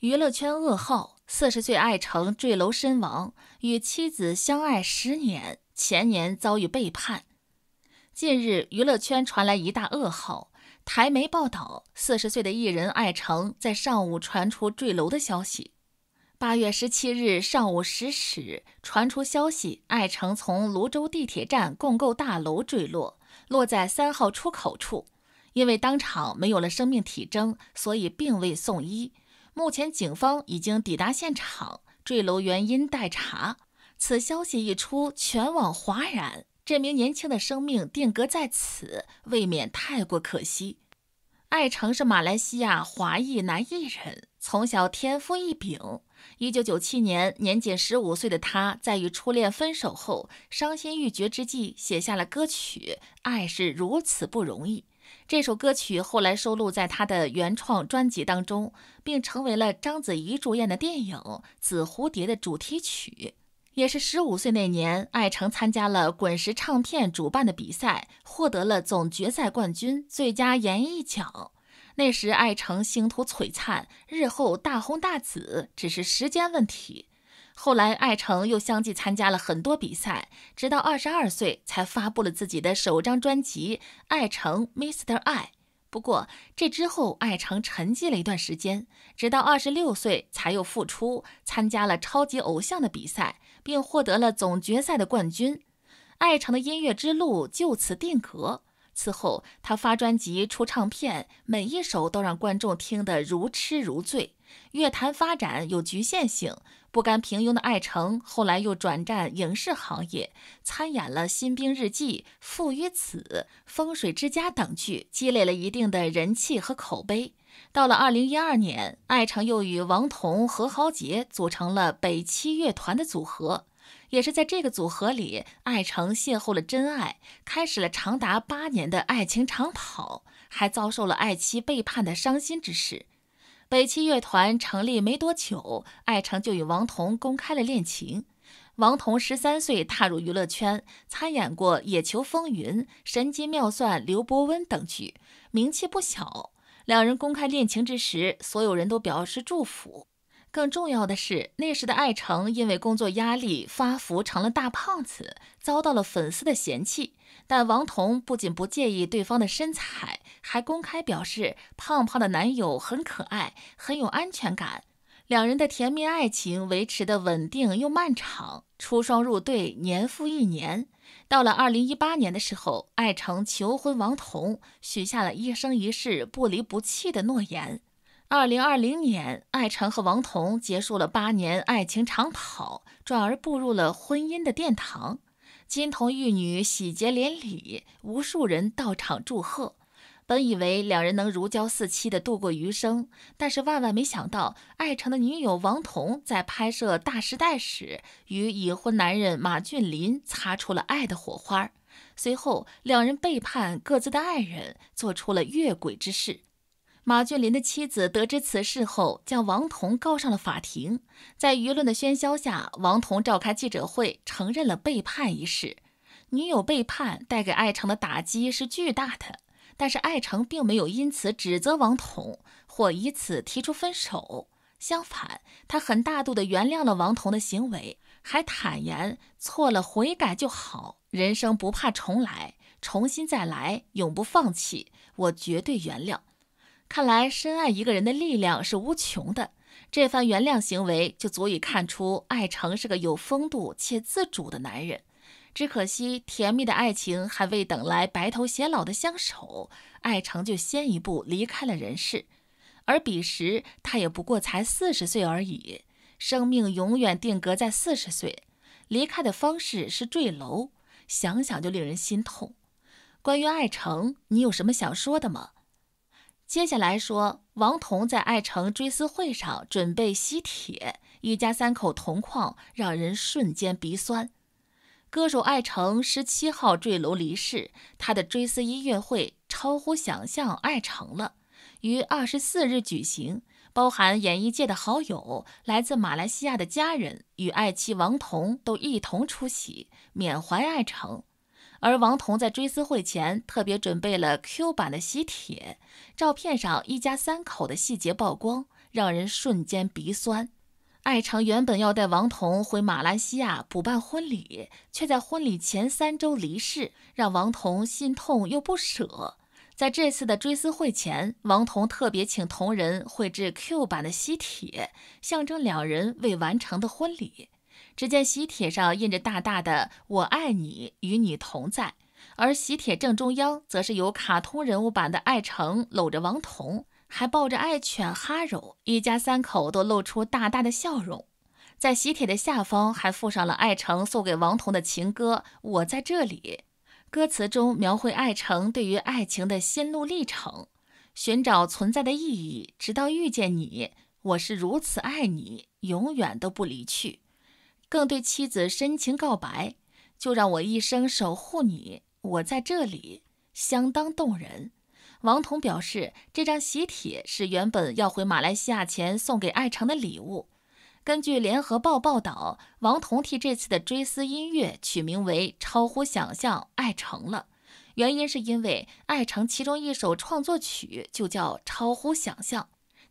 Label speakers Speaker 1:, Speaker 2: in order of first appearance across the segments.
Speaker 1: 娱乐圈噩耗：四十岁艾诚坠楼身亡，与妻子相爱十年，前年遭遇背叛。近日，娱乐圈传来一大噩耗。台媒报道，四十岁的艺人艾诚在上午传出坠楼的消息。八月十七日上午十时，传出消息，艾诚从泸州地铁站共购大楼坠落，落在三号出口处。因为当场没有了生命体征，所以并未送医。目前警方已经抵达现场，坠楼原因待查。此消息一出，全网哗然。这名年轻的生命定格在此，未免太过可惜。艾成是马来西亚华裔男艺人，从小天赋异禀。一九九七年，年仅十五岁的他在与初恋分手后，伤心欲绝之际，写下了歌曲《爱是如此不容易》。这首歌曲后来收录在他的原创专辑当中，并成为了章子怡主演的电影《紫蝴蝶》的主题曲。也是十五岁那年，艾成参加了滚石唱片主办的比赛，获得了总决赛冠军、最佳演绎奖。那时，艾成星途璀璨，日后大红大紫只是时间问题。后来，艾诚又相继参加了很多比赛，直到二十二岁才发布了自己的首张专辑《艾诚 Mr. 爱》。不过，这之后艾诚沉寂了一段时间，直到二十六岁才又复出，参加了超级偶像的比赛，并获得了总决赛的冠军。艾诚的音乐之路就此定格。此后，他发专辑、出唱片，每一首都让观众听得如痴如醉。乐坛发展有局限性，不甘平庸的艾诚后来又转战影视行业，参演了《新兵日记》《父与子》《风水之家》等剧，积累了一定的人气和口碑。到了2012年，艾诚又与王彤、何豪杰组成了北七乐团的组合，也是在这个组合里，艾诚邂逅了真爱，开始了长达八年的爱情长跑，还遭受了爱妻背叛的伤心之事。北七乐团成立没多久，艾诚就与王彤公开了恋情。王彤十三岁踏入娱乐圈，参演过《野球风云》《神机妙算刘伯温》等剧，名气不小。两人公开恋情之时，所有人都表示祝福。更重要的是，那时的艾诚因为工作压力发福，成了大胖子，遭到了粉丝的嫌弃。但王彤不仅不介意对方的身材，还公开表示胖胖的男友很可爱，很有安全感。两人的甜蜜爱情维持得稳定又漫长，出双入对，年复一年。到了二零一八年的时候，爱成求婚，王彤许下了一生一世不离不弃的诺言。二零二零年，爱成和王彤结束了八年爱情长跑，转而步入了婚姻的殿堂。金童玉女喜结连理，无数人到场祝贺。本以为两人能如胶似漆地度过余生，但是万万没想到，爱成的女友王彤在拍摄《大时代》时，与已婚男人马俊林擦出了爱的火花。随后，两人背叛各自的爱人，做出了越轨之事。马俊林的妻子得知此事后，将王彤告上了法庭。在舆论的喧嚣下，王彤召开记者会，承认了背叛一事。女友背叛带给爱成的打击是巨大的，但是爱成并没有因此指责王彤或以此提出分手。相反，他很大度地原谅了王彤的行为，还坦言错了，悔改就好。人生不怕重来，重新再来，永不放弃，我绝对原谅。看来，深爱一个人的力量是无穷的。这番原谅行为就足以看出，艾诚是个有风度且自主的男人。只可惜，甜蜜的爱情还未等来白头偕老的相守，艾诚就先一步离开了人世。而彼时，他也不过才四十岁而已，生命永远定格在四十岁。离开的方式是坠楼，想想就令人心痛。关于艾诚，你有什么想说的吗？接下来说，王彤在爱城追思会上准备吸铁，一家三口同框，让人瞬间鼻酸。歌手爱城十七号坠楼离世，他的追思音乐会超乎想象，爱成了，于二十四日举行，包含演艺界的好友、来自马来西亚的家人与爱妻王彤都一同出席，缅怀爱城。而王彤在追思会前特别准备了 Q 版的喜帖，照片上一家三口的细节曝光，让人瞬间鼻酸。艾诚原本要带王彤回马来西亚补办婚礼，却在婚礼前三周离世，让王彤心痛又不舍。在这次的追思会前，王彤特别请同仁绘制 Q 版的喜帖，象征两人未完成的婚礼。只见喜帖上印着大大的“我爱你，与你同在”，而喜帖正中央则是由卡通人物版的爱成搂着王彤，还抱着爱犬哈柔，一家三口都露出大大的笑容。在喜帖的下方还附上了爱成送给王彤的情歌《我在这里》，歌词中描绘爱成对于爱情的心路历程，寻找存在的意义，直到遇见你，我是如此爱你，永远都不离去。更对妻子深情告白：“就让我一生守护你，我在这里。”相当动人。王彤表示，这张喜帖是原本要回马来西亚前送给爱成的礼物。根据《联合报》报道，王彤替这次的追思音乐取名为“超乎想象”，爱成了。原因是因为爱成其中一首创作曲就叫“超乎想象”。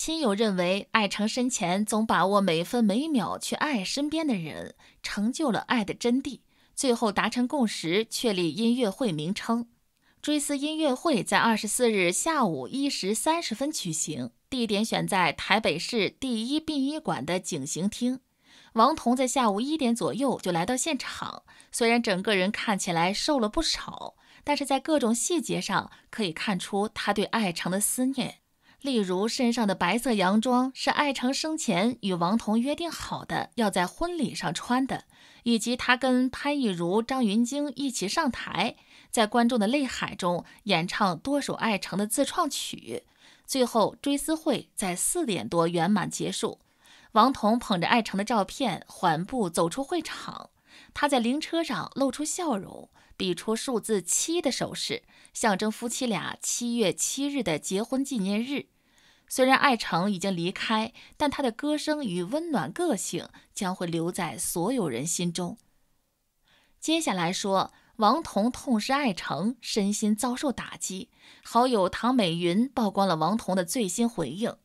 Speaker 1: 亲友认为，爱成生前总把握每分每秒去爱身边的人，成就了爱的真谛。最后达成共识，确立音乐会名称“追思音乐会”。在二十四日下午一时三十分举行，地点选在台北市第一殡仪馆的警行厅。王彤在下午一点左右就来到现场，虽然整个人看起来瘦了不少，但是在各种细节上可以看出他对爱成的思念。例如，身上的白色洋装是艾诚生前与王彤约定好的，要在婚礼上穿的；以及他跟潘玉如、张芸京一起上台，在观众的泪海中演唱多首爱成的自创曲。最后追思会在四点多圆满结束。王彤捧着艾诚的照片，缓步走出会场，他在灵车上露出笑容。比出数字七的手势，象征夫妻俩七月七日的结婚纪念日。虽然艾成已经离开，但他的歌声与温暖个性将会留在所有人心中。接下来说，王彤痛失艾成，身心遭受打击。好友唐美云曝光了王彤的最新回应。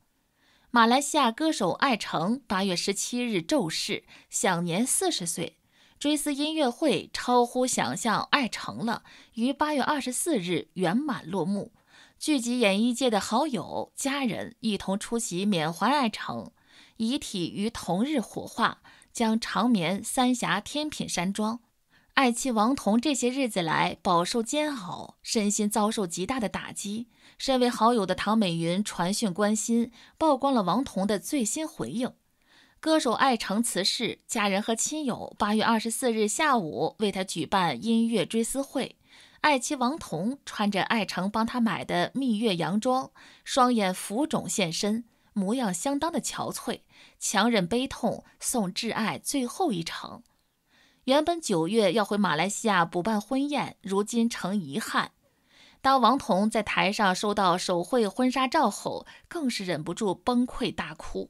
Speaker 1: 马来西亚歌手艾成八月十七日骤逝，享年四十岁。追思音乐会超乎想象，爱成了于八月二十四日圆满落幕，聚集演艺界的好友家人一同出席缅怀爱成，遗体于同日火化，将长眠三峡天品山庄。爱妻王彤这些日子来饱受煎熬，身心遭受极大的打击。身为好友的唐美云传讯关心，曝光了王彤的最新回应。歌手艾诚辞世，家人和亲友八月二十四日下午为他举办音乐追思会。爱妻王彤穿着艾诚帮他买的蜜月洋装，双眼浮肿现身，模样相当的憔悴，强忍悲痛送挚爱最后一程。原本九月要回马来西亚补办婚宴，如今成遗憾。当王彤在台上收到手绘婚纱照后，更是忍不住崩溃大哭。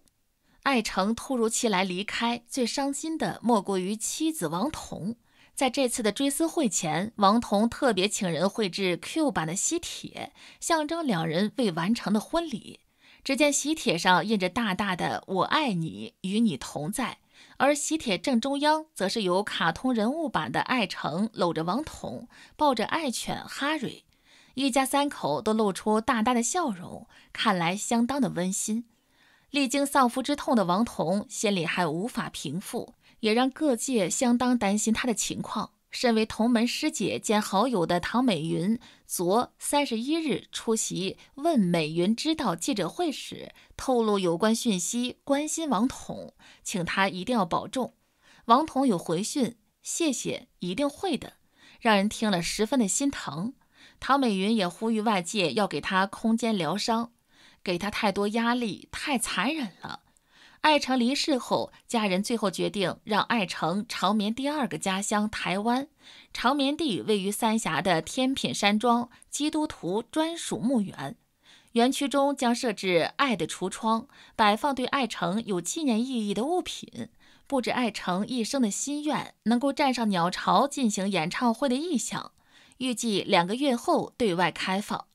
Speaker 1: 艾诚突如其来离开，最伤心的莫过于妻子王彤。在这次的追思会前，王彤特别请人绘制 Q 版的喜帖，象征两人未完成的婚礼。只见喜帖上印着大大的“我爱你，与你同在”，而喜帖正中央则是由卡通人物版的艾诚搂着王彤，抱着爱犬哈瑞，一家三口都露出大大的笑容，看来相当的温馨。历经丧夫之痛的王彤心里还无法平复，也让各界相当担心他的情况。身为同门师姐兼好友的唐美云，昨三十一日出席《问美云知道》记者会时，透露有关讯息，关心王彤，请他一定要保重。王彤有回讯：“谢谢，一定会的。”让人听了十分的心疼。唐美云也呼吁外界要给他空间疗伤。给他太多压力，太残忍了。艾诚离世后，家人最后决定让艾诚长眠第二个家乡——台湾。长眠地位于三峡的天品山庄基督徒专属墓园，园区中将设置“爱”的橱窗，摆放对艾诚有纪念意义的物品，布置艾诚一生的心愿，能够站上鸟巢进行演唱会的意向。预计两个月后对外开放。